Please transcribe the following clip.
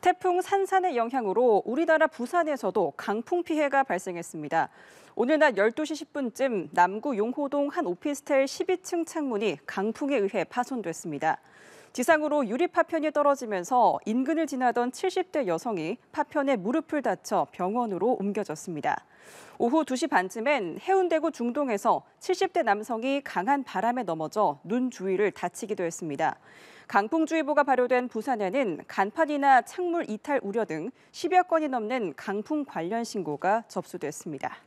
태풍 산산의 영향으로 우리나라 부산에서도 강풍 피해가 발생했습니다. 오늘 낮 12시 10분쯤 남구 용호동 한 오피스텔 12층 창문이 강풍에 의해 파손됐습니다. 지상으로 유리 파편이 떨어지면서 인근을 지나던 70대 여성이 파편에 무릎을 다쳐 병원으로 옮겨졌습니다. 오후 2시 반쯤엔 해운대구 중동에서 70대 남성이 강한 바람에 넘어져 눈 주위를 다치기도 했습니다. 강풍주의보가 발효된 부산에는 간판이나 창물 이탈 우려 등 10여 건이 넘는 강풍 관련 신고가 접수됐습니다.